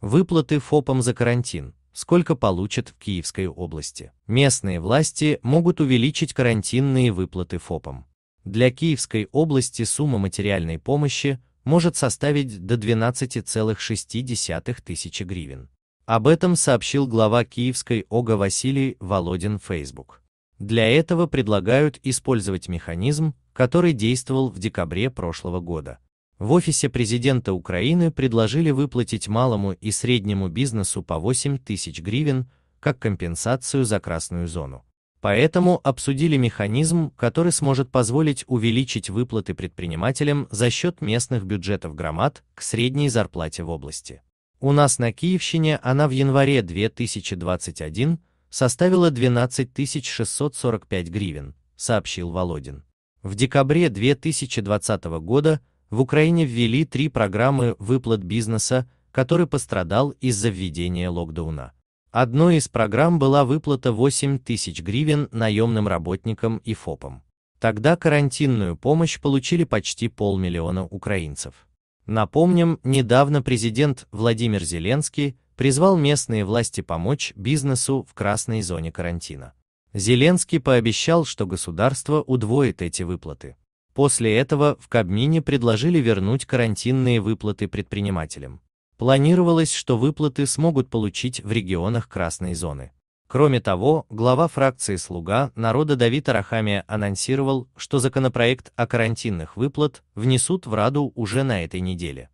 Выплаты ФОПам за карантин. Сколько получат в Киевской области? Местные власти могут увеличить карантинные выплаты ФОПам. Для Киевской области сумма материальной помощи может составить до 12,6 тысячи гривен. Об этом сообщил глава Киевской ОГА Василий Володин в Facebook. Для этого предлагают использовать механизм, который действовал в декабре прошлого года – в офисе президента Украины предложили выплатить малому и среднему бизнесу по 8 тысяч гривен как компенсацию за красную зону. Поэтому обсудили механизм, который сможет позволить увеличить выплаты предпринимателям за счет местных бюджетов громад к средней зарплате в области. У нас на Киевщине она в январе 2021 составила 12 645 гривен, сообщил Володин. В декабре 2020 года в Украине ввели три программы выплат бизнеса, который пострадал из-за введения локдауна. Одной из программ была выплата 8 тысяч гривен наемным работникам и ФОПам. Тогда карантинную помощь получили почти полмиллиона украинцев. Напомним, недавно президент Владимир Зеленский призвал местные власти помочь бизнесу в красной зоне карантина. Зеленский пообещал, что государство удвоит эти выплаты. После этого в Кабмине предложили вернуть карантинные выплаты предпринимателям. Планировалось, что выплаты смогут получить в регионах красной зоны. Кроме того, глава фракции «Слуга народа» Давид Арахамия анонсировал, что законопроект о карантинных выплат внесут в Раду уже на этой неделе.